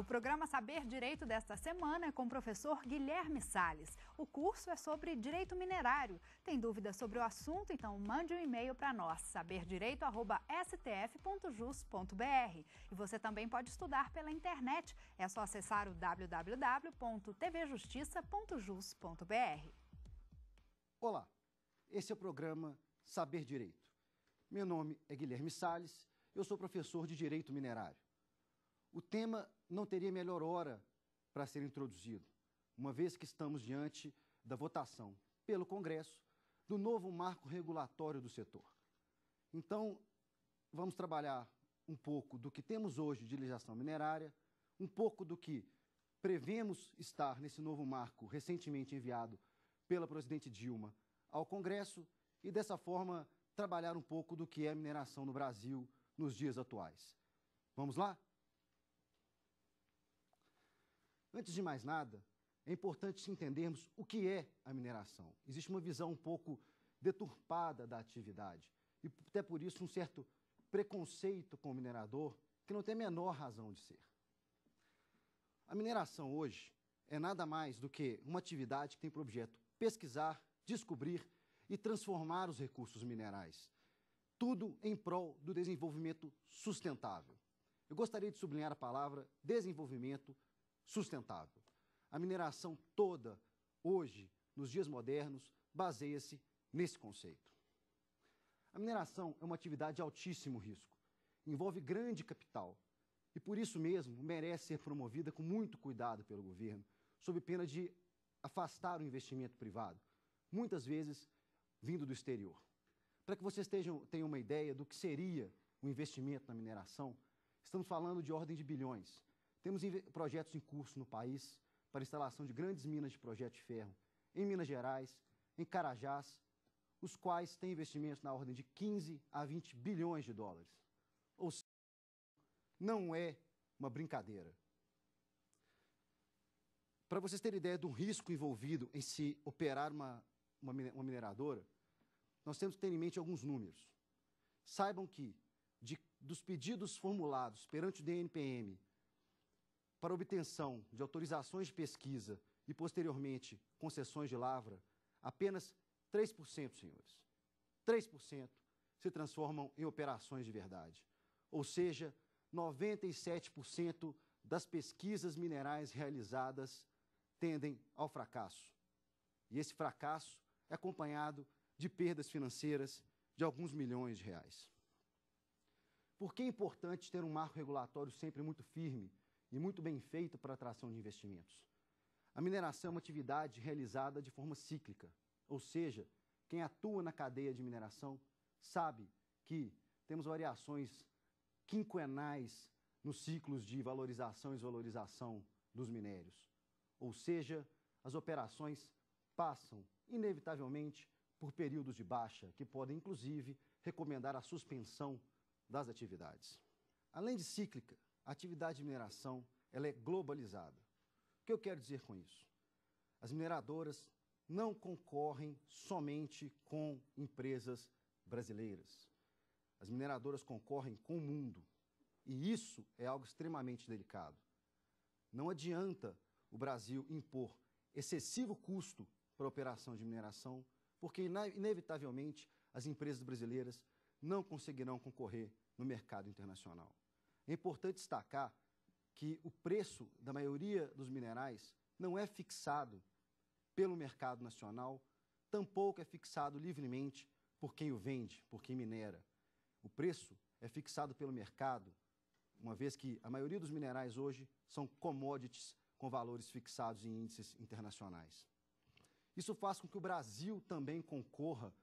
O programa Saber Direito desta semana é com o professor Guilherme Sales. O curso é sobre direito minerário. Tem dúvidas sobre o assunto? Então mande um e-mail para nós, saberdireito@stf.jus.br. E você também pode estudar pela internet. É só acessar o www.tvjustiça.jus.br. Olá. Esse é o programa Saber Direito. Meu nome é Guilherme Sales, eu sou professor de Direito Minerário. O tema não teria melhor hora para ser introduzido, uma vez que estamos diante da votação pelo Congresso do novo marco regulatório do setor. Então, vamos trabalhar um pouco do que temos hoje de legislação minerária, um pouco do que prevemos estar nesse novo marco recentemente enviado pela presidente Dilma ao Congresso e, dessa forma, trabalhar um pouco do que é a mineração no Brasil nos dias atuais. Vamos lá? Antes de mais nada, é importante entendermos o que é a mineração. Existe uma visão um pouco deturpada da atividade e até por isso um certo preconceito com o minerador que não tem a menor razão de ser. A mineração hoje é nada mais do que uma atividade que tem por objeto pesquisar, descobrir e transformar os recursos minerais, tudo em prol do desenvolvimento sustentável. Eu gostaria de sublinhar a palavra desenvolvimento sustentável sustentável. A mineração toda, hoje, nos dias modernos, baseia-se nesse conceito. A mineração é uma atividade de altíssimo risco, envolve grande capital e, por isso mesmo, merece ser promovida com muito cuidado pelo governo, sob pena de afastar o investimento privado, muitas vezes vindo do exterior. Para que vocês tenham, tenham uma ideia do que seria o investimento na mineração, estamos falando de ordem de bilhões. Temos projetos em curso no país para instalação de grandes minas de projeto de ferro em Minas Gerais, em Carajás, os quais têm investimentos na ordem de 15 a 20 bilhões de dólares. Ou seja, não é uma brincadeira. Para vocês terem ideia do risco envolvido em se operar uma, uma, uma mineradora, nós temos que ter em mente alguns números. Saibam que de, dos pedidos formulados perante o DNPM para obtenção de autorizações de pesquisa e, posteriormente, concessões de lavra, apenas 3%, senhores. 3% se transformam em operações de verdade. Ou seja, 97% das pesquisas minerais realizadas tendem ao fracasso. E esse fracasso é acompanhado de perdas financeiras de alguns milhões de reais. Por que é importante ter um marco regulatório sempre muito firme e muito bem feito para atração de investimentos. A mineração é uma atividade realizada de forma cíclica, ou seja, quem atua na cadeia de mineração sabe que temos variações quinquenais nos ciclos de valorização e desvalorização dos minérios. Ou seja, as operações passam, inevitavelmente, por períodos de baixa, que podem, inclusive, recomendar a suspensão das atividades. Além de cíclica, a atividade de mineração ela é globalizada. O que eu quero dizer com isso? As mineradoras não concorrem somente com empresas brasileiras. As mineradoras concorrem com o mundo. E isso é algo extremamente delicado. Não adianta o Brasil impor excessivo custo para a operação de mineração, porque, inevitavelmente, as empresas brasileiras não conseguirão concorrer no mercado internacional. É importante destacar que o preço da maioria dos minerais não é fixado pelo mercado nacional, tampouco é fixado livremente por quem o vende, por quem minera. O preço é fixado pelo mercado, uma vez que a maioria dos minerais hoje são commodities com valores fixados em índices internacionais. Isso faz com que o Brasil também concorra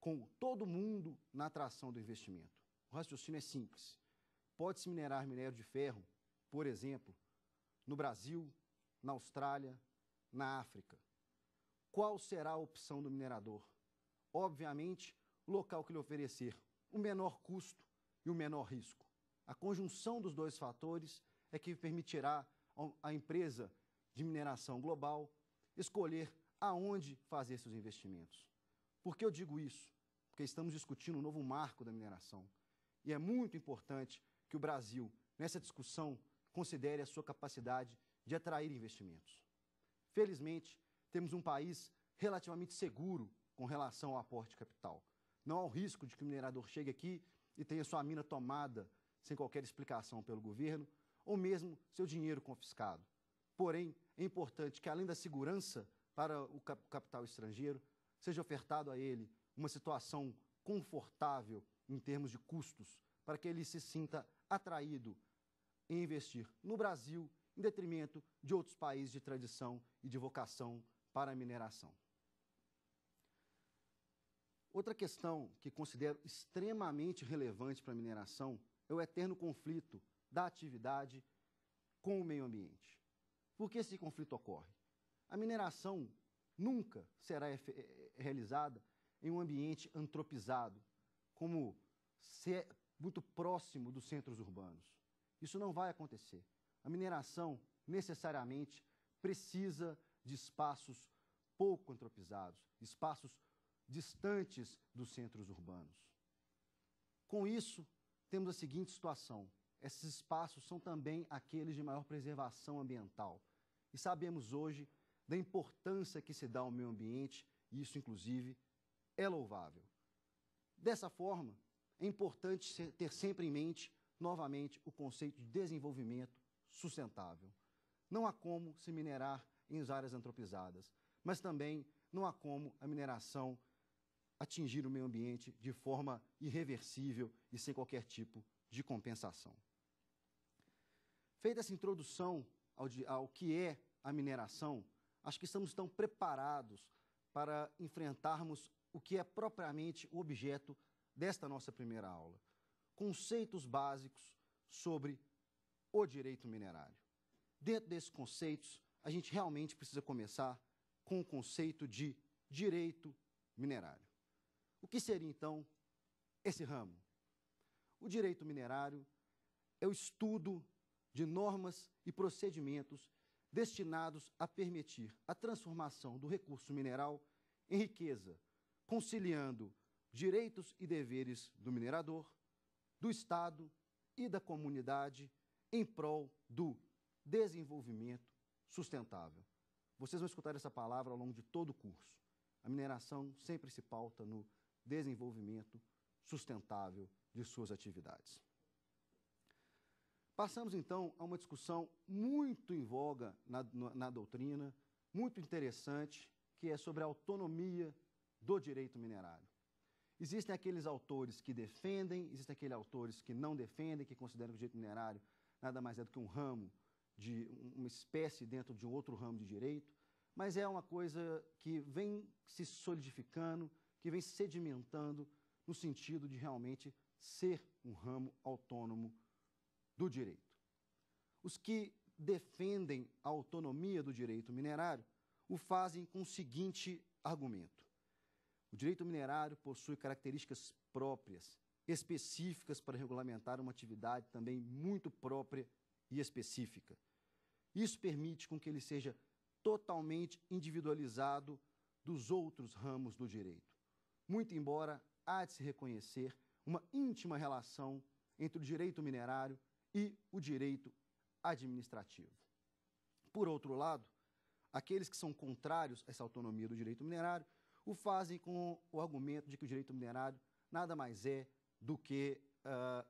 com todo mundo na atração do investimento. O raciocínio é simples pode-se minerar minério de ferro, por exemplo, no Brasil, na Austrália, na África. Qual será a opção do minerador? Obviamente, o local que lhe oferecer o menor custo e o menor risco. A conjunção dos dois fatores é que permitirá à empresa de mineração global escolher aonde fazer seus investimentos. Por que eu digo isso? Porque estamos discutindo um novo marco da mineração. E é muito importante que o Brasil, nessa discussão, considere a sua capacidade de atrair investimentos. Felizmente, temos um país relativamente seguro com relação ao aporte de capital. Não há o risco de que o minerador chegue aqui e tenha sua mina tomada sem qualquer explicação pelo governo, ou mesmo seu dinheiro confiscado. Porém, é importante que, além da segurança para o capital estrangeiro, seja ofertado a ele uma situação confortável em termos de custos, para que ele se sinta atraído em investir no Brasil em detrimento de outros países de tradição e de vocação para a mineração. Outra questão que considero extremamente relevante para a mineração é o eterno conflito da atividade com o meio ambiente. Por que esse conflito ocorre? A mineração nunca será eh, eh, realizada em um ambiente antropizado, como muito próximo dos centros urbanos. Isso não vai acontecer. A mineração, necessariamente, precisa de espaços pouco antropizados, espaços distantes dos centros urbanos. Com isso, temos a seguinte situação: esses espaços são também aqueles de maior preservação ambiental. E sabemos hoje da importância que se dá ao meio ambiente, e isso, inclusive, é louvável. Dessa forma, é importante ter sempre em mente, novamente, o conceito de desenvolvimento sustentável. Não há como se minerar em áreas antropizadas, mas também não há como a mineração atingir o meio ambiente de forma irreversível e sem qualquer tipo de compensação. Feita essa introdução ao, ao que é a mineração, acho que estamos tão preparados para enfrentarmos o que é propriamente o objeto desta nossa primeira aula, conceitos básicos sobre o direito minerário. Dentro desses conceitos, a gente realmente precisa começar com o conceito de direito minerário. O que seria, então, esse ramo? O direito minerário é o estudo de normas e procedimentos destinados a permitir a transformação do recurso mineral em riqueza, conciliando direitos e deveres do minerador, do Estado e da comunidade em prol do desenvolvimento sustentável. Vocês vão escutar essa palavra ao longo de todo o curso. A mineração sempre se pauta no desenvolvimento sustentável de suas atividades. Passamos então a uma discussão muito em voga na, na, na doutrina, muito interessante, que é sobre a autonomia do direito minerário. Existem aqueles autores que defendem, existem aqueles autores que não defendem, que consideram que o direito minerário nada mais é do que um ramo de uma espécie dentro de um outro ramo de direito, mas é uma coisa que vem se solidificando, que vem se sedimentando no sentido de realmente ser um ramo autônomo do direito. Os que defendem a autonomia do direito minerário o fazem com o seguinte argumento o direito minerário possui características próprias, específicas para regulamentar uma atividade também muito própria e específica. Isso permite com que ele seja totalmente individualizado dos outros ramos do direito. Muito embora há de se reconhecer uma íntima relação entre o direito minerário e o direito administrativo. Por outro lado, aqueles que são contrários a essa autonomia do direito minerário o fazem com o argumento de que o direito minerário nada mais é do que uh,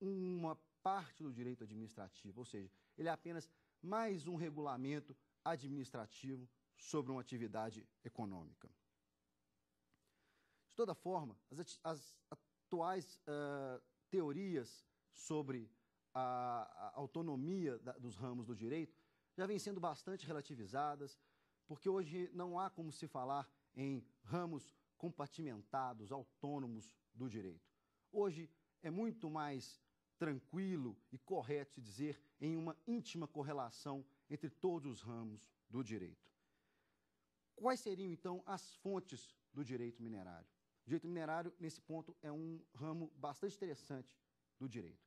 uma parte do direito administrativo, ou seja, ele é apenas mais um regulamento administrativo sobre uma atividade econômica. De toda forma, as, as atuais uh, teorias sobre a, a autonomia da, dos ramos do direito já vêm sendo bastante relativizadas, porque hoje não há como se falar em ramos compartimentados, autônomos do direito. Hoje é muito mais tranquilo e correto se dizer em uma íntima correlação entre todos os ramos do direito. Quais seriam então as fontes do direito minerário? O direito minerário, nesse ponto, é um ramo bastante interessante do direito.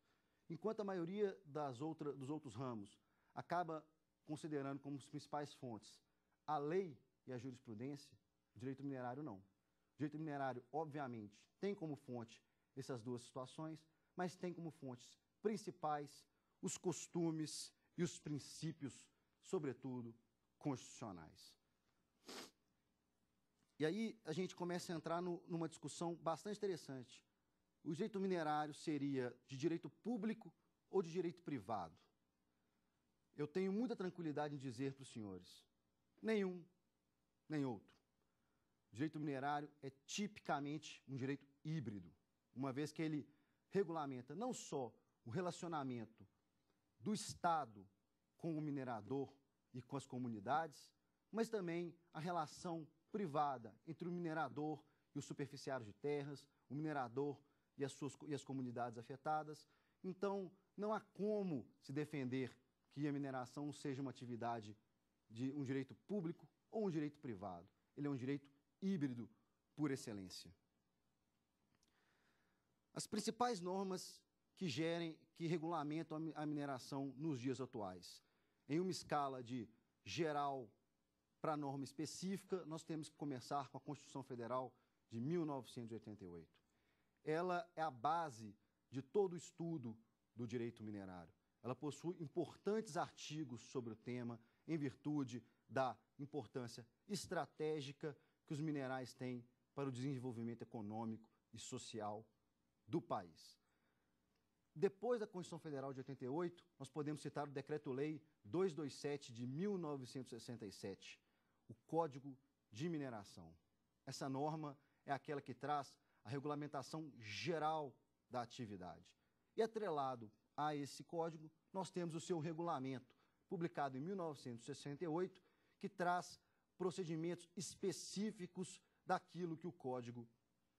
Enquanto a maioria das outra, dos outros ramos acaba considerando como as principais fontes a lei e a jurisprudência, Direito minerário não. Direito minerário, obviamente, tem como fonte essas duas situações, mas tem como fontes principais os costumes e os princípios, sobretudo constitucionais. E aí a gente começa a entrar no, numa discussão bastante interessante. O direito minerário seria de direito público ou de direito privado? Eu tenho muita tranquilidade em dizer para os senhores: nenhum, nem outro direito minerário é tipicamente um direito híbrido, uma vez que ele regulamenta não só o relacionamento do Estado com o minerador e com as comunidades, mas também a relação privada entre o minerador e o superficiário de terras, o minerador e as, suas, e as comunidades afetadas. Então, não há como se defender que a mineração seja uma atividade de um direito público ou um direito privado. Ele é um direito híbrido por excelência. As principais normas que gerem, que regulamentam a mineração nos dias atuais. Em uma escala de geral para norma específica, nós temos que começar com a Constituição Federal de 1988. Ela é a base de todo o estudo do direito minerário. Ela possui importantes artigos sobre o tema, em virtude da importância estratégica que os minerais têm para o desenvolvimento econômico e social do país. Depois da Constituição Federal de 88, nós podemos citar o Decreto-Lei 227 de 1967, o Código de Mineração. Essa norma é aquela que traz a regulamentação geral da atividade. E atrelado a esse código, nós temos o seu regulamento, publicado em 1968, que traz procedimentos específicos daquilo que o código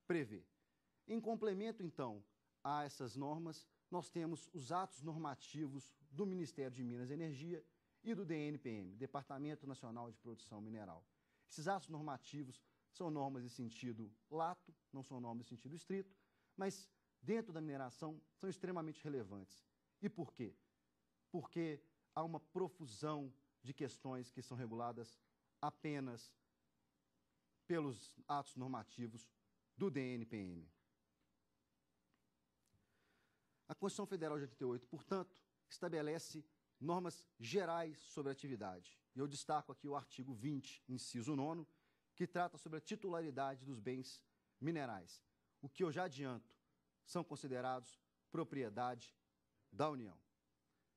prevê. Em complemento, então, a essas normas, nós temos os atos normativos do Ministério de Minas e Energia e do DNPM, Departamento Nacional de Produção Mineral. Esses atos normativos são normas de sentido lato, não são normas de sentido estrito, mas dentro da mineração são extremamente relevantes. E por quê? Porque há uma profusão de questões que são reguladas apenas pelos atos normativos do DNPM. A Constituição Federal de 88, portanto, estabelece normas gerais sobre a atividade. E eu destaco aqui o artigo 20, inciso 9, que trata sobre a titularidade dos bens minerais. O que eu já adianto são considerados propriedade da União.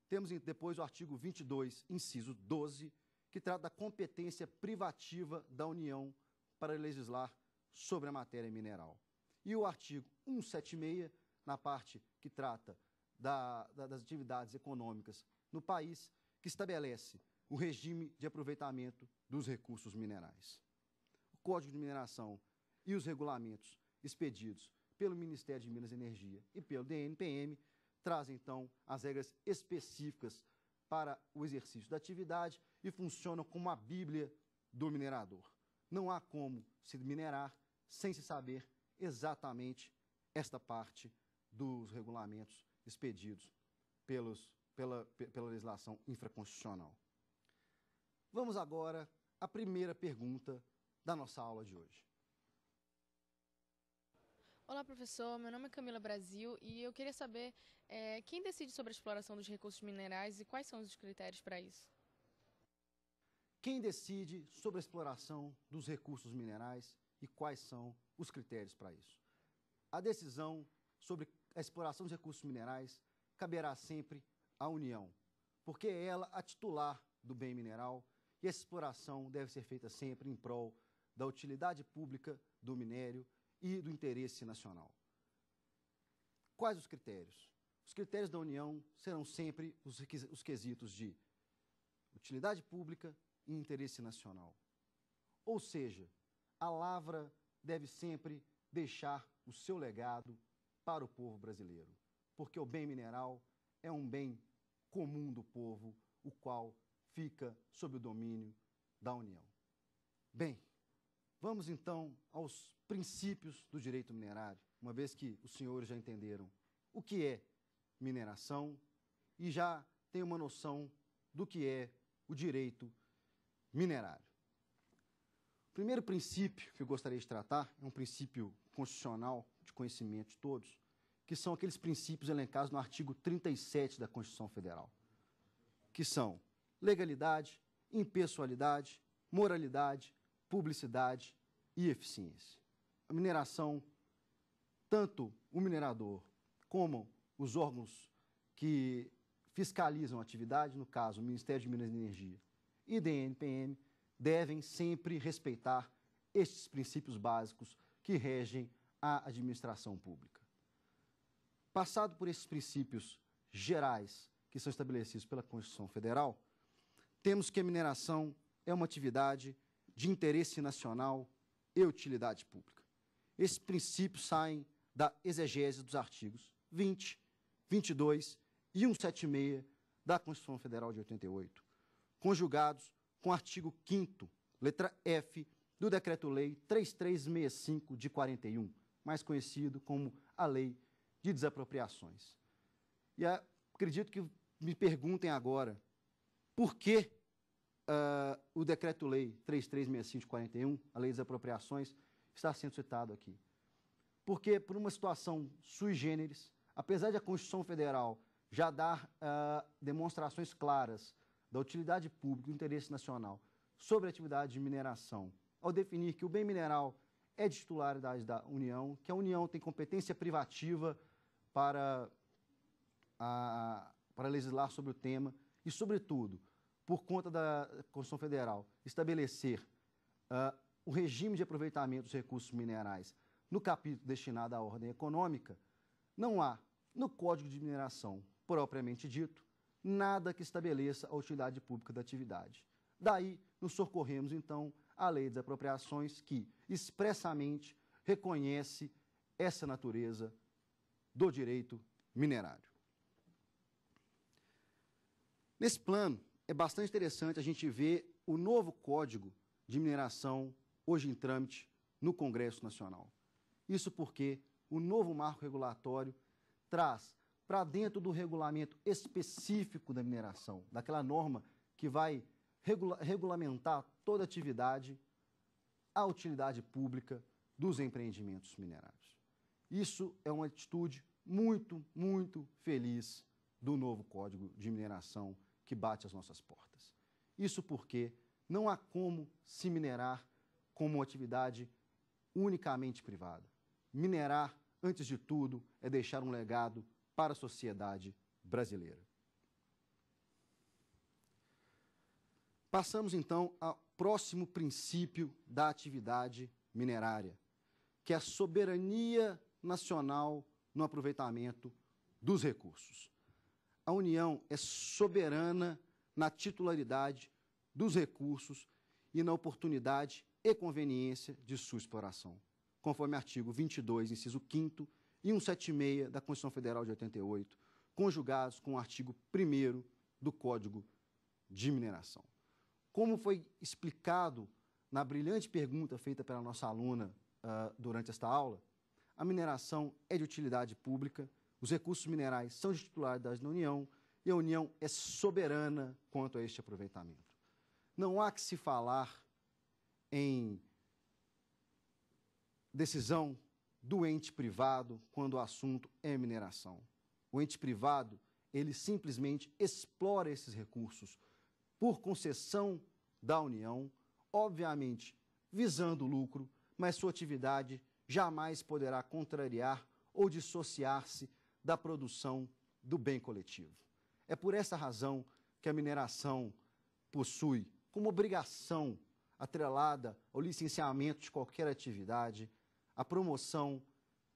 Temos depois o artigo 22, inciso 12, que trata da competência privativa da União para legislar sobre a matéria mineral. E o artigo 176, na parte que trata da, da, das atividades econômicas no país, que estabelece o regime de aproveitamento dos recursos minerais. O Código de Mineração e os regulamentos expedidos pelo Ministério de Minas e Energia e pelo DNPM trazem, então, as regras específicas para o exercício da atividade e funcionam como a Bíblia do minerador. Não há como se minerar sem se saber exatamente esta parte dos regulamentos expedidos pelos, pela, pela legislação infraconstitucional. Vamos agora à primeira pergunta da nossa aula de hoje. Olá, professor. Meu nome é Camila Brasil e eu queria saber é, quem decide sobre a exploração dos recursos minerais e quais são os critérios para isso? Quem decide sobre a exploração dos recursos minerais e quais são os critérios para isso? A decisão sobre a exploração dos recursos minerais caberá sempre à União, porque é ela a titular do bem mineral e essa exploração deve ser feita sempre em prol da utilidade pública do minério e do interesse nacional. Quais os critérios? Os critérios da União serão sempre os, os quesitos de utilidade pública, e interesse nacional. Ou seja, a Lavra deve sempre deixar o seu legado para o povo brasileiro, porque o bem mineral é um bem comum do povo, o qual fica sob o domínio da União. Bem, vamos então aos princípios do direito minerário, uma vez que os senhores já entenderam o que é mineração e já têm uma noção do que é o direito minerário. O primeiro princípio que eu gostaria de tratar é um princípio constitucional de conhecimento de todos, que são aqueles princípios elencados no artigo 37 da Constituição Federal, que são legalidade, impessoalidade, moralidade, publicidade e eficiência. A mineração, tanto o minerador como os órgãos que fiscalizam a atividade, no caso o Ministério de Minas e Energia e DNPM devem sempre respeitar estes princípios básicos que regem a administração pública. Passado por esses princípios gerais que são estabelecidos pela Constituição Federal, temos que a mineração é uma atividade de interesse nacional e utilidade pública. Esses princípios saem da exegese dos artigos 20, 22 e 176 da Constituição Federal de 88 conjugados com o artigo 5 letra F, do Decreto-Lei 3365 de 41, mais conhecido como a Lei de Desapropriações. E acredito que me perguntem agora por que uh, o Decreto-Lei 3365 de 41, a Lei de Desapropriações, está sendo citado aqui. Porque, por uma situação sui generis, apesar de a Constituição Federal já dar uh, demonstrações claras da utilidade pública e do interesse nacional sobre a atividade de mineração, ao definir que o bem mineral é de titularidade da União, que a União tem competência privativa para, a, para legislar sobre o tema e, sobretudo, por conta da Constituição Federal, estabelecer uh, o regime de aproveitamento dos recursos minerais no capítulo destinado à ordem econômica, não há, no Código de Mineração propriamente dito, nada que estabeleça a utilidade pública da atividade. Daí, nos socorremos, então, à Lei das Apropriações, que expressamente reconhece essa natureza do direito minerário. Nesse plano, é bastante interessante a gente ver o novo Código de Mineração hoje em trâmite no Congresso Nacional. Isso porque o novo marco regulatório traz para dentro do regulamento específico da mineração, daquela norma que vai regula regulamentar toda a atividade, a utilidade pública dos empreendimentos minerários. Isso é uma atitude muito, muito feliz do novo Código de Mineração que bate às nossas portas. Isso porque não há como se minerar como uma atividade unicamente privada. Minerar, antes de tudo, é deixar um legado para a sociedade brasileira. Passamos então ao próximo princípio da atividade minerária, que é a soberania nacional no aproveitamento dos recursos. A União é soberana na titularidade dos recursos e na oportunidade e conveniência de sua exploração, conforme artigo 22, inciso 5 e 176 da Constituição Federal de 88, conjugados com o artigo 1 do Código de Mineração. Como foi explicado na brilhante pergunta feita pela nossa aluna uh, durante esta aula, a mineração é de utilidade pública, os recursos minerais são de titularidade da União e a União é soberana quanto a este aproveitamento. Não há que se falar em decisão do ente privado quando o assunto é mineração. O ente privado, ele simplesmente explora esses recursos por concessão da União, obviamente visando lucro, mas sua atividade jamais poderá contrariar ou dissociar-se da produção do bem coletivo. É por essa razão que a mineração possui como obrigação atrelada ao licenciamento de qualquer atividade a promoção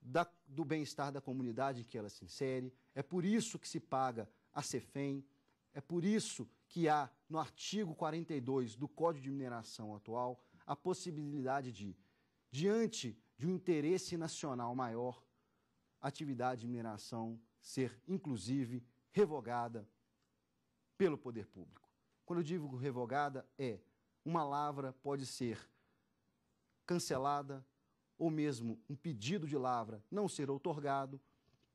da, do bem-estar da comunidade em que ela se insere, é por isso que se paga a CEFEM, é por isso que há no artigo 42 do Código de Mineração atual a possibilidade de, diante de um interesse nacional maior, a atividade de mineração ser, inclusive, revogada pelo poder público. Quando eu digo revogada, é uma lavra pode ser cancelada, ou mesmo um pedido de lavra não ser otorgado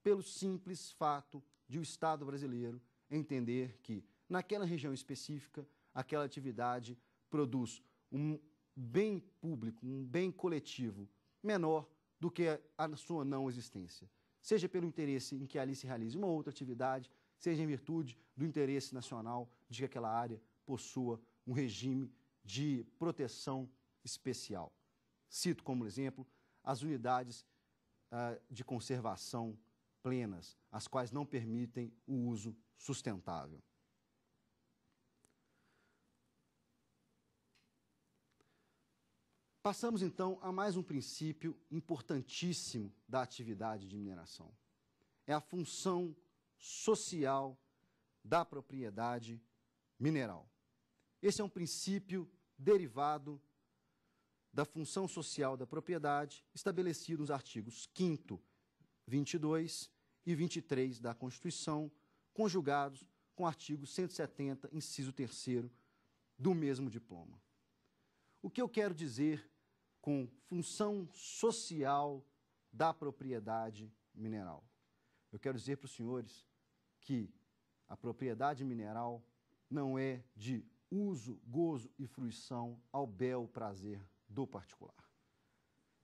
pelo simples fato de o Estado brasileiro entender que, naquela região específica, aquela atividade produz um bem público, um bem coletivo menor do que a sua não existência. Seja pelo interesse em que ali se realize uma outra atividade, seja em virtude do interesse nacional de que aquela área possua um regime de proteção especial. Cito como exemplo as unidades uh, de conservação plenas, as quais não permitem o uso sustentável. Passamos então a mais um princípio importantíssimo da atividade de mineração. É a função social da propriedade mineral. Esse é um princípio derivado da função social da propriedade, estabelecido nos artigos 5º, 22 e 23 da Constituição, conjugados com o artigo 170, inciso 3 do mesmo diploma. O que eu quero dizer com função social da propriedade mineral? Eu quero dizer para os senhores que a propriedade mineral não é de uso, gozo e fruição ao bel prazer do particular.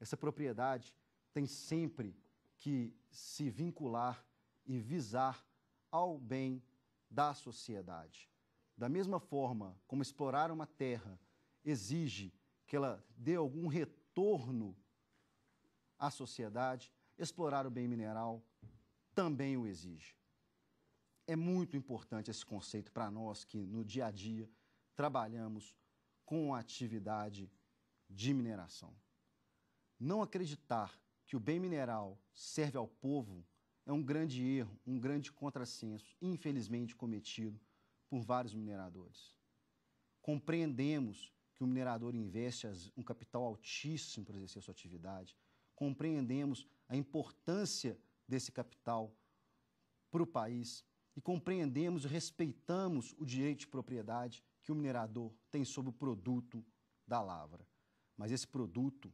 Essa propriedade tem sempre que se vincular e visar ao bem da sociedade. Da mesma forma como explorar uma terra exige que ela dê algum retorno à sociedade, explorar o bem mineral também o exige. É muito importante esse conceito para nós que no dia a dia trabalhamos com a atividade de mineração. Não acreditar que o bem mineral serve ao povo é um grande erro, um grande contrassenso, infelizmente cometido por vários mineradores. Compreendemos que o minerador investe um capital altíssimo para exercer sua atividade, compreendemos a importância desse capital para o país e compreendemos e respeitamos o direito de propriedade que o minerador tem sobre o produto da lavra mas esse produto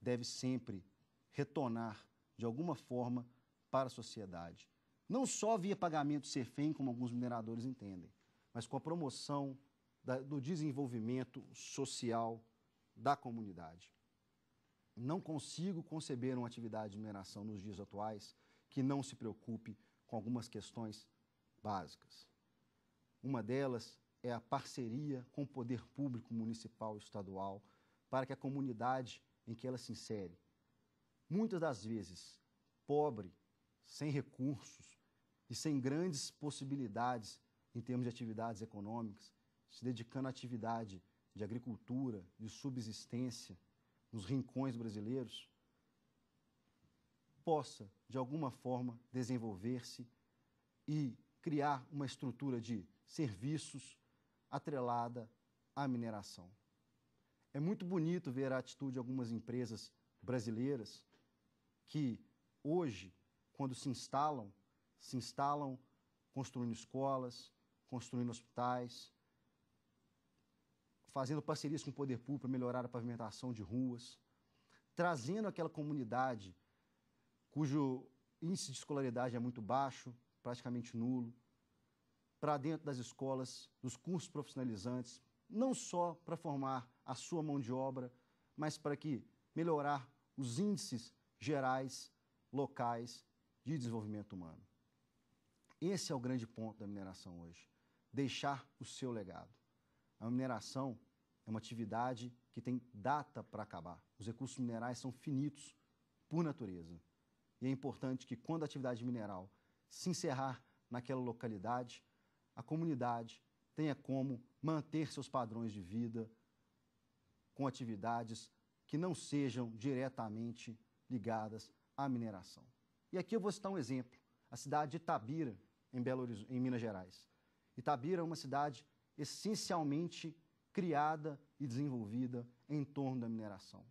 deve sempre retornar de alguma forma para a sociedade. Não só via pagamento CEFEM, como alguns mineradores entendem, mas com a promoção da, do desenvolvimento social da comunidade. Não consigo conceber uma atividade de mineração nos dias atuais que não se preocupe com algumas questões básicas. Uma delas é a parceria com o poder público municipal e estadual para que a comunidade em que ela se insere, muitas das vezes pobre, sem recursos e sem grandes possibilidades em termos de atividades econômicas, se dedicando à atividade de agricultura, de subsistência nos rincões brasileiros, possa, de alguma forma, desenvolver-se e criar uma estrutura de serviços atrelada à mineração. É muito bonito ver a atitude de algumas empresas brasileiras que hoje, quando se instalam, se instalam construindo escolas, construindo hospitais, fazendo parcerias com o poder público para melhorar a pavimentação de ruas, trazendo aquela comunidade cujo índice de escolaridade é muito baixo, praticamente nulo, para dentro das escolas, dos cursos profissionalizantes, não só para formar a sua mão de obra, mas para que melhorar os índices gerais, locais de desenvolvimento humano. Esse é o grande ponto da mineração hoje, deixar o seu legado. A mineração é uma atividade que tem data para acabar. Os recursos minerais são finitos por natureza. E é importante que quando a atividade mineral se encerrar naquela localidade, a comunidade tenha como manter seus padrões de vida, com atividades que não sejam diretamente ligadas à mineração. E aqui eu vou citar um exemplo, a cidade de Itabira, em, Belo Horizonte, em Minas Gerais. Itabira é uma cidade essencialmente criada e desenvolvida em torno da mineração.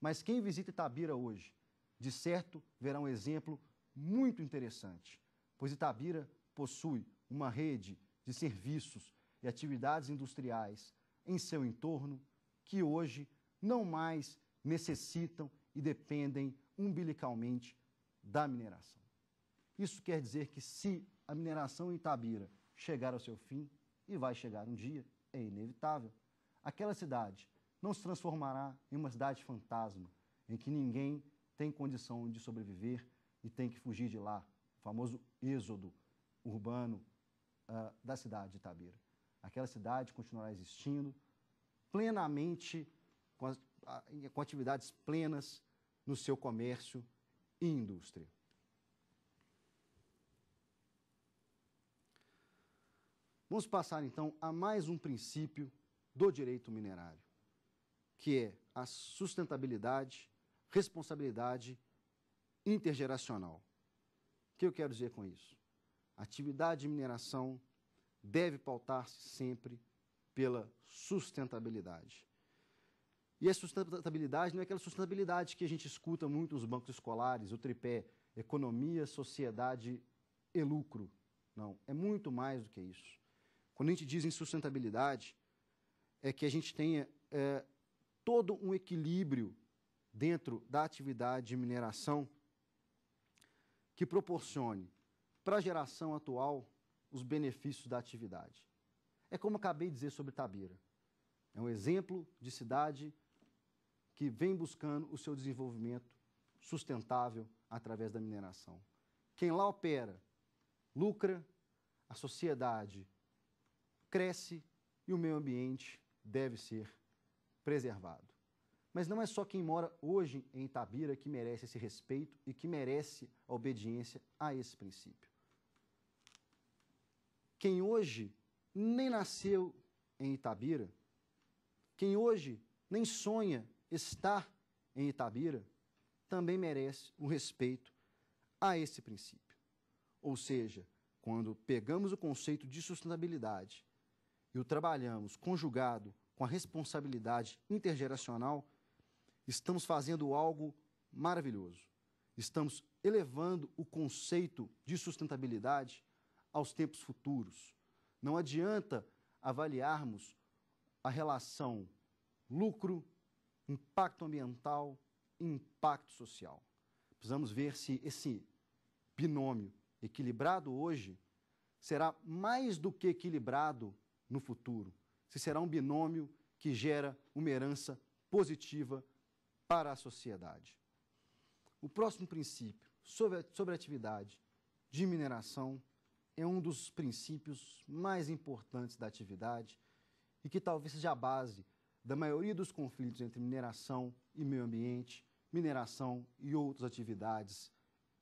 Mas quem visita Itabira hoje, de certo, verá um exemplo muito interessante, pois Itabira possui uma rede de serviços e atividades industriais em seu entorno que hoje não mais necessitam e dependem umbilicalmente da mineração. Isso quer dizer que se a mineração em Itabira chegar ao seu fim, e vai chegar um dia, é inevitável, aquela cidade não se transformará em uma cidade fantasma, em que ninguém tem condição de sobreviver e tem que fugir de lá, o famoso êxodo urbano uh, da cidade de Itabira. Aquela cidade continuará existindo, plenamente, com, as, com atividades plenas no seu comércio e indústria. Vamos passar então a mais um princípio do direito minerário, que é a sustentabilidade, responsabilidade intergeracional. O que eu quero dizer com isso? A atividade de mineração deve pautar-se sempre pela sustentabilidade. E a sustentabilidade não é aquela sustentabilidade que a gente escuta muito nos bancos escolares, o tripé, economia, sociedade e lucro. Não, é muito mais do que isso. Quando a gente diz em sustentabilidade, é que a gente tenha é, todo um equilíbrio dentro da atividade de mineração que proporcione para a geração atual os benefícios da atividade. É como acabei de dizer sobre Tabira. É um exemplo de cidade que vem buscando o seu desenvolvimento sustentável através da mineração. Quem lá opera lucra, a sociedade cresce e o meio ambiente deve ser preservado. Mas não é só quem mora hoje em Itabira que merece esse respeito e que merece a obediência a esse princípio. Quem hoje nem nasceu em Itabira, quem hoje nem sonha estar em Itabira, também merece o um respeito a esse princípio. Ou seja, quando pegamos o conceito de sustentabilidade e o trabalhamos conjugado com a responsabilidade intergeracional, estamos fazendo algo maravilhoso. Estamos elevando o conceito de sustentabilidade aos tempos futuros, não adianta avaliarmos a relação lucro, impacto ambiental e impacto social. Precisamos ver se esse binômio equilibrado hoje será mais do que equilibrado no futuro, se será um binômio que gera uma herança positiva para a sociedade. O próximo princípio sobre a, sobre a atividade de mineração é um dos princípios mais importantes da atividade e que talvez seja a base da maioria dos conflitos entre mineração e meio ambiente, mineração e outras atividades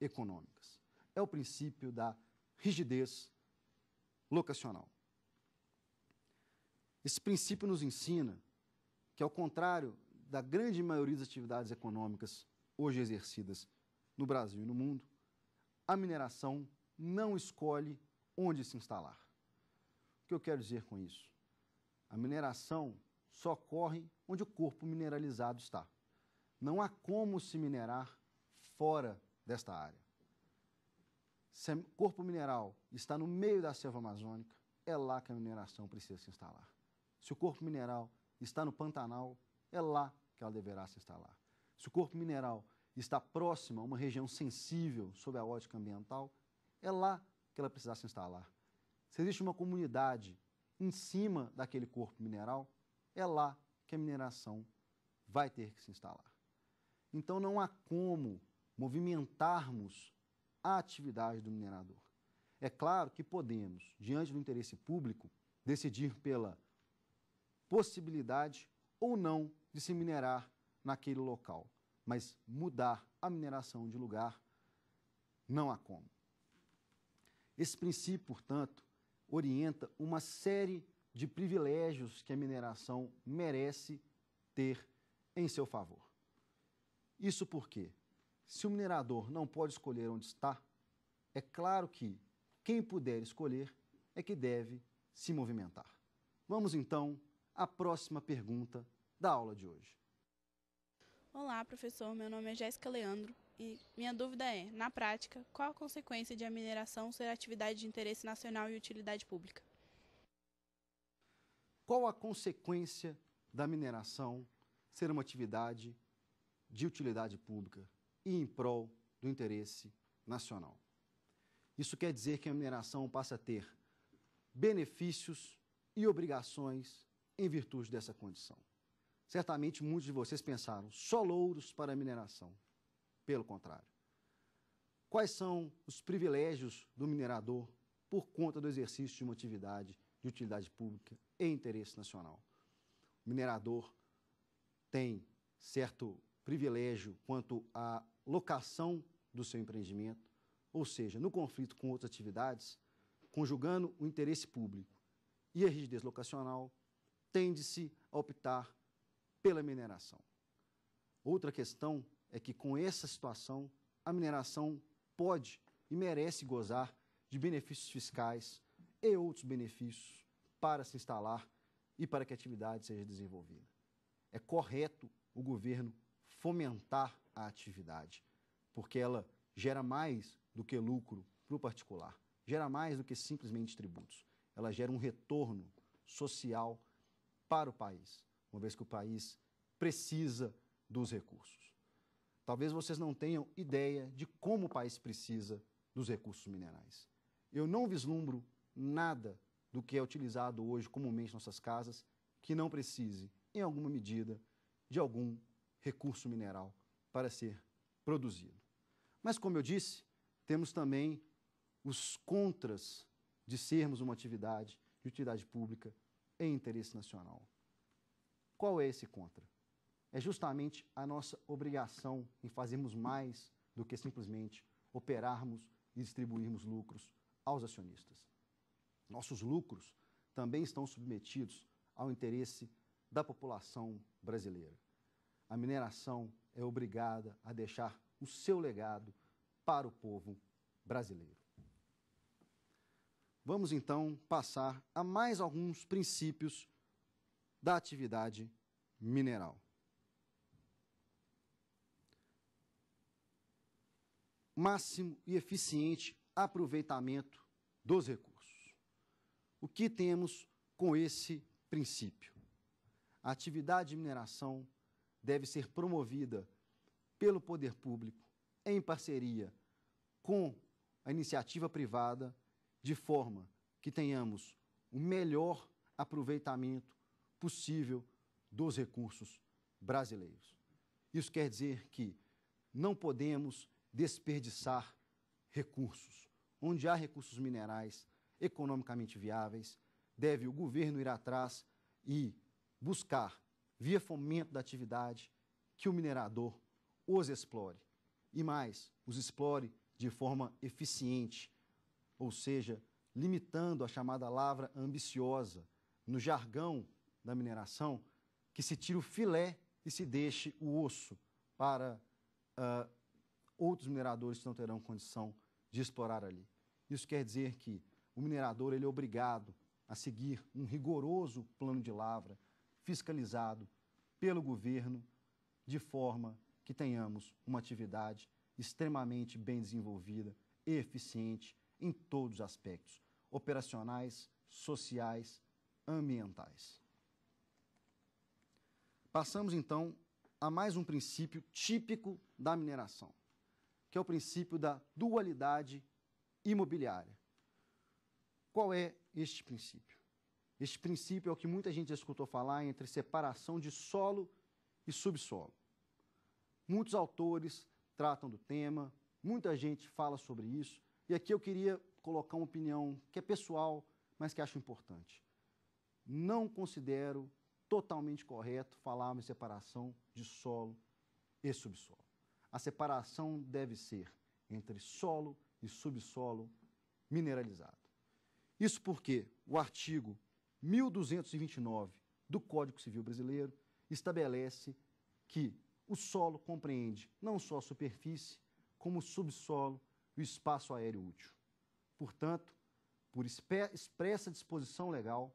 econômicas. É o princípio da rigidez locacional. Esse princípio nos ensina que, ao contrário da grande maioria das atividades econômicas hoje exercidas no Brasil e no mundo, a mineração não escolhe onde se instalar. O que eu quero dizer com isso? A mineração só ocorre onde o corpo mineralizado está. Não há como se minerar fora desta área. Se o corpo mineral está no meio da selva amazônica, é lá que a mineração precisa se instalar. Se o corpo mineral está no Pantanal, é lá que ela deverá se instalar. Se o corpo mineral está próximo a uma região sensível sob a ótica ambiental, é lá que ela precisar se instalar. Se existe uma comunidade em cima daquele corpo mineral, é lá que a mineração vai ter que se instalar. Então não há como movimentarmos a atividade do minerador. É claro que podemos, diante do interesse público, decidir pela possibilidade ou não de se minerar naquele local, mas mudar a mineração de lugar não há como. Esse princípio, portanto, orienta uma série de privilégios que a mineração merece ter em seu favor. Isso porque, se o minerador não pode escolher onde está, é claro que quem puder escolher é que deve se movimentar. Vamos então à próxima pergunta da aula de hoje. Olá, professor. Meu nome é Jéssica Leandro e minha dúvida é: na prática, qual a consequência de a mineração ser atividade de interesse nacional e utilidade pública? Qual a consequência da mineração ser uma atividade de utilidade pública e em prol do interesse nacional? Isso quer dizer que a mineração passa a ter benefícios e obrigações em virtude dessa condição. Certamente muitos de vocês pensaram, só louros para a mineração. Pelo contrário. Quais são os privilégios do minerador por conta do exercício de uma atividade de utilidade pública e interesse nacional? O minerador tem certo privilégio quanto à locação do seu empreendimento, ou seja, no conflito com outras atividades, conjugando o interesse público e a rigidez locacional, tende-se a optar pela mineração. Outra questão é que, com essa situação, a mineração pode e merece gozar de benefícios fiscais e outros benefícios para se instalar e para que a atividade seja desenvolvida. É correto o governo fomentar a atividade, porque ela gera mais do que lucro para o particular, gera mais do que simplesmente tributos. Ela gera um retorno social para o país uma vez que o país precisa dos recursos. Talvez vocês não tenham ideia de como o país precisa dos recursos minerais. Eu não vislumbro nada do que é utilizado hoje comumente em nossas casas que não precise, em alguma medida, de algum recurso mineral para ser produzido. Mas, como eu disse, temos também os contras de sermos uma atividade de utilidade pública em interesse nacional. Qual é esse contra? É justamente a nossa obrigação em fazermos mais do que simplesmente operarmos e distribuirmos lucros aos acionistas. Nossos lucros também estão submetidos ao interesse da população brasileira. A mineração é obrigada a deixar o seu legado para o povo brasileiro. Vamos então passar a mais alguns princípios da atividade mineral. Máximo e eficiente aproveitamento dos recursos. O que temos com esse princípio? A atividade de mineração deve ser promovida pelo poder público em parceria com a iniciativa privada, de forma que tenhamos o melhor aproveitamento possível dos recursos brasileiros. Isso quer dizer que não podemos desperdiçar recursos. Onde há recursos minerais economicamente viáveis, deve o governo ir atrás e buscar, via fomento da atividade, que o minerador os explore. E mais, os explore de forma eficiente, ou seja, limitando a chamada lavra ambiciosa. No jargão da mineração, que se tire o filé e se deixe o osso para uh, outros mineradores que não terão condição de explorar ali. Isso quer dizer que o minerador ele é obrigado a seguir um rigoroso plano de lavra fiscalizado pelo governo, de forma que tenhamos uma atividade extremamente bem desenvolvida e eficiente em todos os aspectos operacionais, sociais, ambientais. Passamos então a mais um princípio típico da mineração, que é o princípio da dualidade imobiliária. Qual é este princípio? Este princípio é o que muita gente já escutou falar entre separação de solo e subsolo. Muitos autores tratam do tema, muita gente fala sobre isso, e aqui eu queria colocar uma opinião que é pessoal, mas que acho importante. Não considero totalmente correto falar em separação de solo e subsolo. A separação deve ser entre solo e subsolo mineralizado. Isso porque o artigo 1229 do Código Civil Brasileiro estabelece que o solo compreende não só a superfície, como o subsolo e o espaço aéreo útil. Portanto, por expressa disposição legal,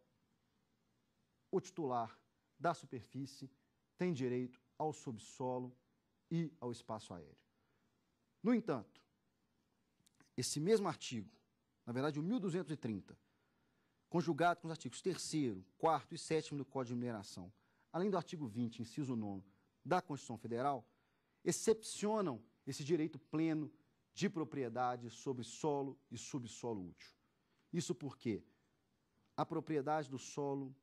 o titular da superfície tem direito ao subsolo e ao espaço aéreo. No entanto, esse mesmo artigo, na verdade o 1230, conjugado com os artigos 3º, 4 e 7 do Código de Mineração, além do artigo 20, inciso 9 da Constituição Federal, excepcionam esse direito pleno de propriedade sobre solo e subsolo útil. Isso porque a propriedade do solo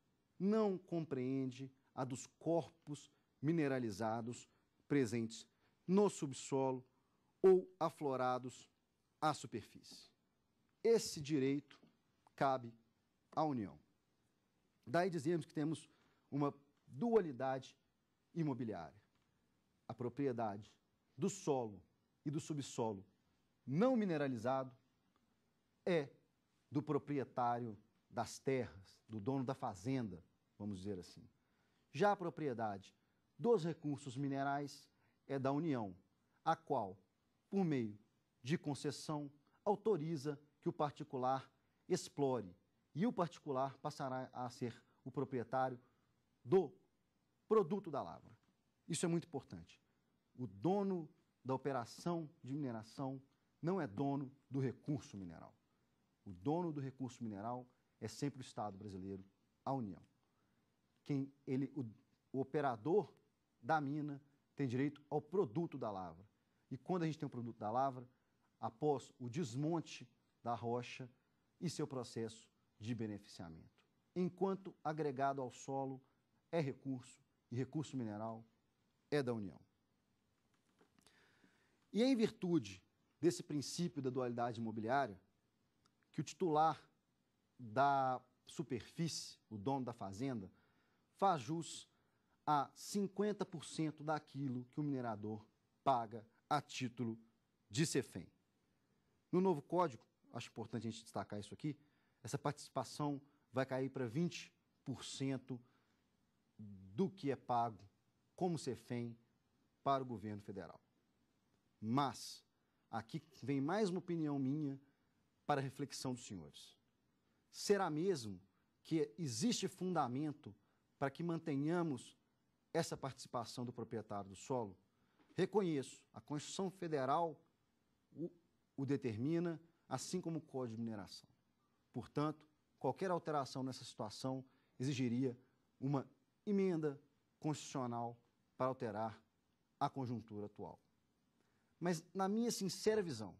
não compreende a dos corpos mineralizados presentes no subsolo ou aflorados à superfície. Esse direito cabe à União. Daí dizemos que temos uma dualidade imobiliária. A propriedade do solo e do subsolo não mineralizado é do proprietário das terras, do dono da fazenda, vamos dizer assim. Já a propriedade dos recursos minerais é da União, a qual, por meio de concessão, autoriza que o particular explore e o particular passará a ser o proprietário do produto da lavra. Isso é muito importante. O dono da operação de mineração não é dono do recurso mineral. O dono do recurso mineral é sempre o Estado brasileiro, a União quem ele, o, o operador da mina tem direito ao produto da lavra. E quando a gente tem o produto da lavra, após o desmonte da rocha e seu processo de beneficiamento. Enquanto agregado ao solo é recurso e recurso mineral é da União. E é em virtude desse princípio da dualidade imobiliária que o titular da superfície, o dono da fazenda, faz jus a 50% daquilo que o minerador paga a título de CEFEM. No novo código, acho importante a gente destacar isso aqui, essa participação vai cair para 20% do que é pago como CEFEM para o governo federal. Mas, aqui vem mais uma opinião minha para reflexão dos senhores. Será mesmo que existe fundamento para que mantenhamos essa participação do proprietário do solo? Reconheço, a Constituição Federal o, o determina, assim como o Código de Mineração. Portanto, qualquer alteração nessa situação exigiria uma emenda constitucional para alterar a conjuntura atual. Mas, na minha sincera visão,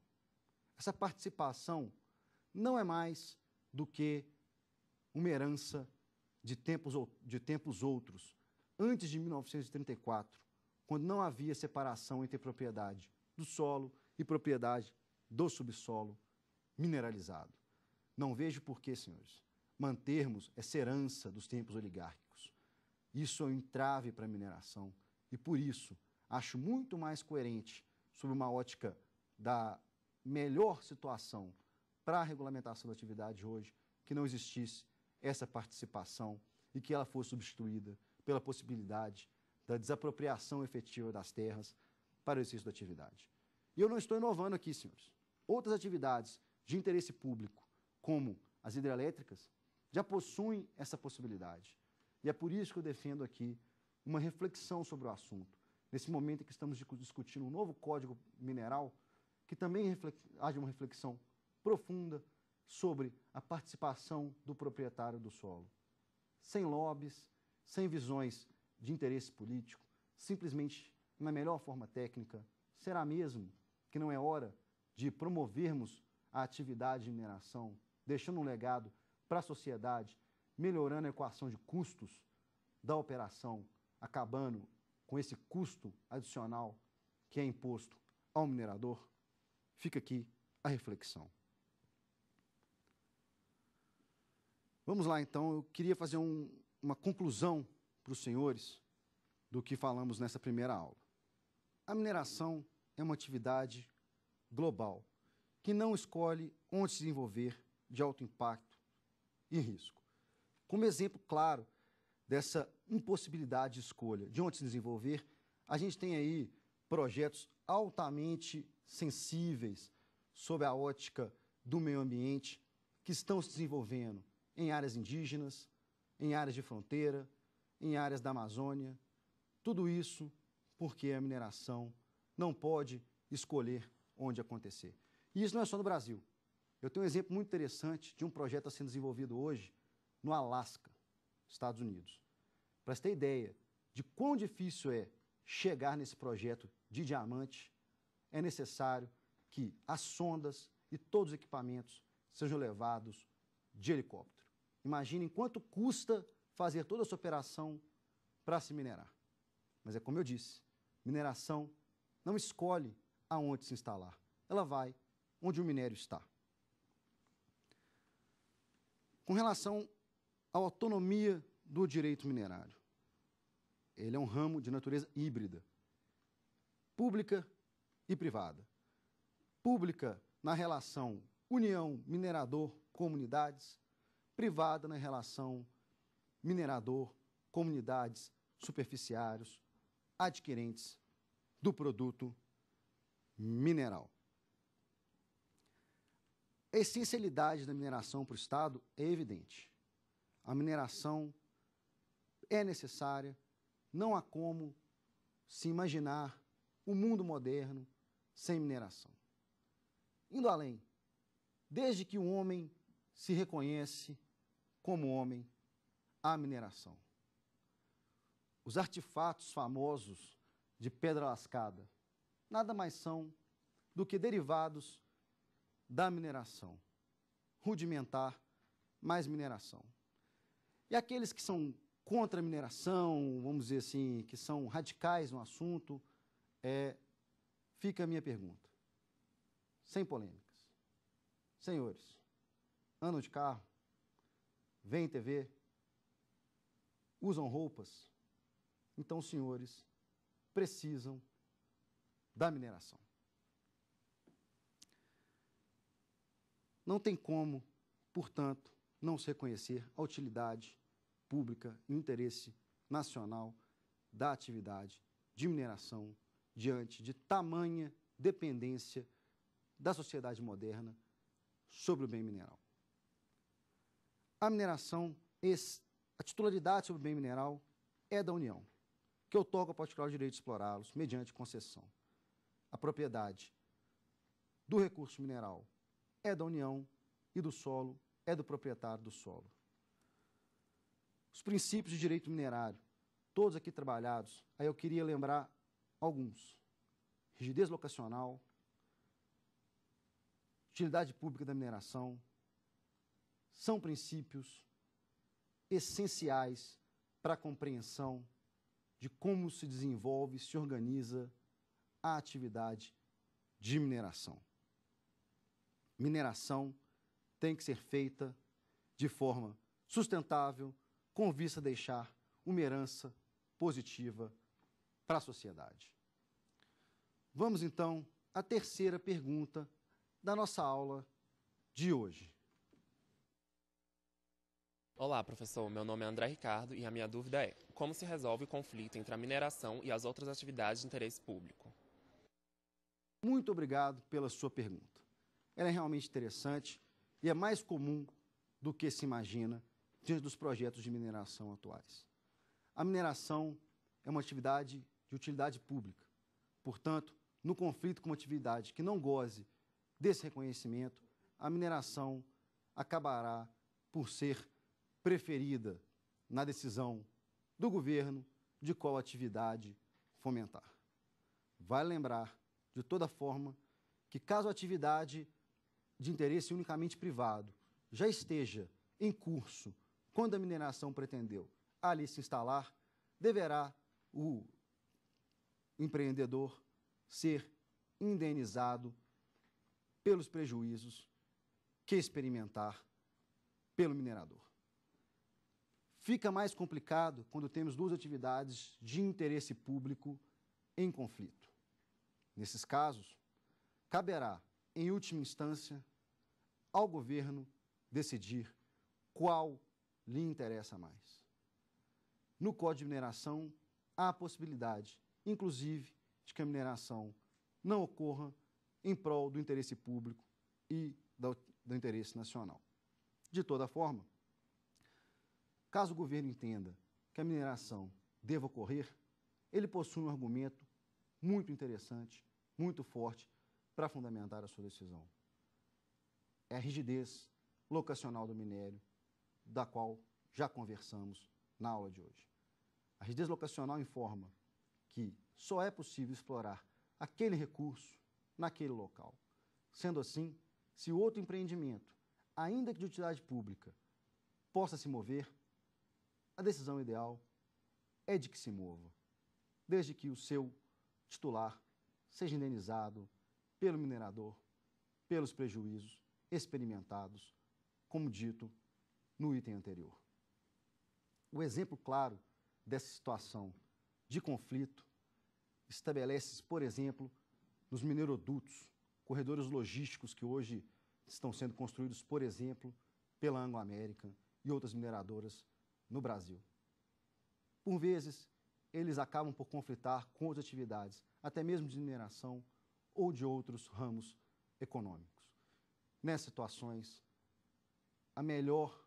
essa participação não é mais do que uma herança de tempos, de tempos outros, antes de 1934, quando não havia separação entre propriedade do solo e propriedade do subsolo mineralizado. Não vejo por que, senhores, mantermos essa herança dos tempos oligárquicos. Isso é um entrave para a mineração e, por isso, acho muito mais coerente, sob uma ótica da melhor situação para a regulamentação da atividade hoje, que não existisse essa participação e que ela fosse substituída pela possibilidade da desapropriação efetiva das terras para o exercício da atividade. E eu não estou inovando aqui, senhores. Outras atividades de interesse público, como as hidrelétricas, já possuem essa possibilidade. E é por isso que eu defendo aqui uma reflexão sobre o assunto. Nesse momento em que estamos discutindo um novo Código Mineral, que também haja uma reflexão profunda sobre a participação do proprietário do solo. Sem lobbies, sem visões de interesse político, simplesmente na melhor forma técnica, será mesmo que não é hora de promovermos a atividade de mineração, deixando um legado para a sociedade, melhorando a equação de custos da operação, acabando com esse custo adicional que é imposto ao minerador? Fica aqui a reflexão. Vamos lá, então, eu queria fazer um, uma conclusão para os senhores do que falamos nessa primeira aula. A mineração é uma atividade global que não escolhe onde se desenvolver de alto impacto e risco. Como exemplo claro dessa impossibilidade de escolha de onde se desenvolver, a gente tem aí projetos altamente sensíveis sob a ótica do meio ambiente que estão se desenvolvendo em áreas indígenas, em áreas de fronteira, em áreas da Amazônia. Tudo isso porque a mineração não pode escolher onde acontecer. E isso não é só no Brasil. Eu tenho um exemplo muito interessante de um projeto a sendo desenvolvido hoje no Alasca, Estados Unidos. Para você ter ideia de quão difícil é chegar nesse projeto de diamante, é necessário que as sondas e todos os equipamentos sejam levados de helicóptero. Imaginem quanto custa fazer toda essa operação para se minerar. Mas é como eu disse, mineração não escolhe aonde se instalar. Ela vai onde o minério está. Com relação à autonomia do direito minerário, ele é um ramo de natureza híbrida, pública e privada. Pública na relação União, minerador, comunidades, privada na relação minerador, comunidades, superficiários, adquirentes do produto mineral. A essencialidade da mineração para o Estado é evidente. A mineração é necessária, não há como se imaginar o um mundo moderno sem mineração. Indo além, desde que o homem se reconhece como homem, à mineração. Os artefatos famosos de pedra lascada nada mais são do que derivados da mineração. Rudimentar, mais mineração. E aqueles que são contra a mineração, vamos dizer assim, que são radicais no assunto, é, fica a minha pergunta. Sem polêmicas. Senhores, ano de carro, Vem TV, usam roupas. Então, os senhores precisam da mineração. Não tem como, portanto, não se reconhecer a utilidade pública e o interesse nacional da atividade de mineração diante de tamanha dependência da sociedade moderna sobre o bem mineral a mineração, a titularidade sobre o bem mineral é da União, que otorga ao particular o direito de explorá-los mediante concessão. A propriedade do recurso mineral é da União e do solo é do proprietário do solo. Os princípios de direito minerário, todos aqui trabalhados, aí eu queria lembrar alguns. Rigidez locacional, utilidade pública da mineração, são princípios essenciais para a compreensão de como se desenvolve, e se organiza a atividade de mineração. Mineração tem que ser feita de forma sustentável, com vista a deixar uma herança positiva para a sociedade. Vamos então à terceira pergunta da nossa aula de hoje. Olá, professor. Meu nome é André Ricardo e a minha dúvida é: como se resolve o conflito entre a mineração e as outras atividades de interesse público? Muito obrigado pela sua pergunta. Ela é realmente interessante e é mais comum do que se imagina diante dos projetos de mineração atuais. A mineração é uma atividade de utilidade pública. Portanto, no conflito com uma atividade que não goze desse reconhecimento, a mineração acabará por ser preferida na decisão do governo de qual atividade fomentar. Vale lembrar, de toda forma, que caso a atividade de interesse unicamente privado já esteja em curso quando a mineração pretendeu ali se instalar, deverá o empreendedor ser indenizado pelos prejuízos que experimentar pelo minerador. Fica mais complicado quando temos duas atividades de interesse público em conflito. Nesses casos, caberá, em última instância, ao governo decidir qual lhe interessa mais. No Código de Mineração, há a possibilidade, inclusive, de que a mineração não ocorra em prol do interesse público e do, do interesse nacional. De toda forma, Caso o governo entenda que a mineração deva ocorrer, ele possui um argumento muito interessante, muito forte, para fundamentar a sua decisão. É a rigidez locacional do minério, da qual já conversamos na aula de hoje. A rigidez locacional informa que só é possível explorar aquele recurso naquele local. Sendo assim, se outro empreendimento, ainda que de utilidade pública, possa se mover, a decisão ideal é de que se mova, desde que o seu titular seja indenizado pelo minerador, pelos prejuízos experimentados, como dito no item anterior. O exemplo claro dessa situação de conflito estabelece, por exemplo, nos minerodutos, corredores logísticos que hoje estão sendo construídos, por exemplo, pela Anglo-América e outras mineradoras no Brasil. Por vezes, eles acabam por conflitar com outras atividades, até mesmo de mineração ou de outros ramos econômicos. Nessas situações, a melhor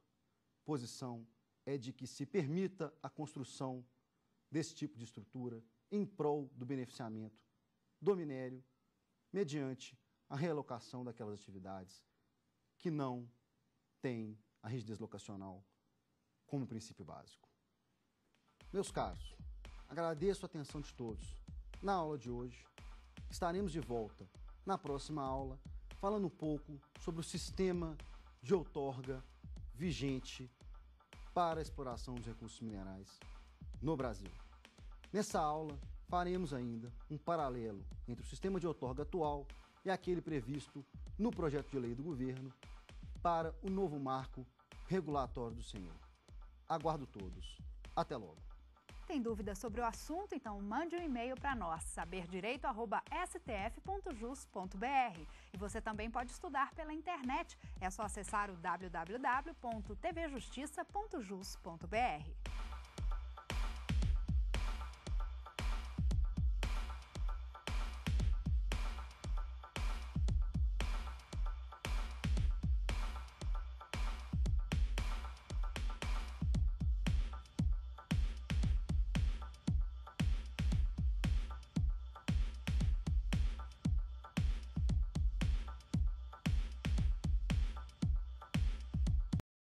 posição é de que se permita a construção desse tipo de estrutura em prol do beneficiamento do minério, mediante a realocação daquelas atividades que não têm a rigidez locacional como princípio básico. Meus caros, agradeço a atenção de todos. Na aula de hoje, estaremos de volta na próxima aula falando um pouco sobre o sistema de outorga vigente para a exploração dos recursos minerais no Brasil. Nessa aula, faremos ainda um paralelo entre o sistema de outorga atual e aquele previsto no projeto de lei do governo para o novo marco regulatório do Senhor. Aguardo todos. Até logo. Tem dúvidas sobre o assunto? Então mande um e-mail para nós, saberdireito.stf.jus.br. E você também pode estudar pela internet. É só acessar o www.tvjustiça.jus.br.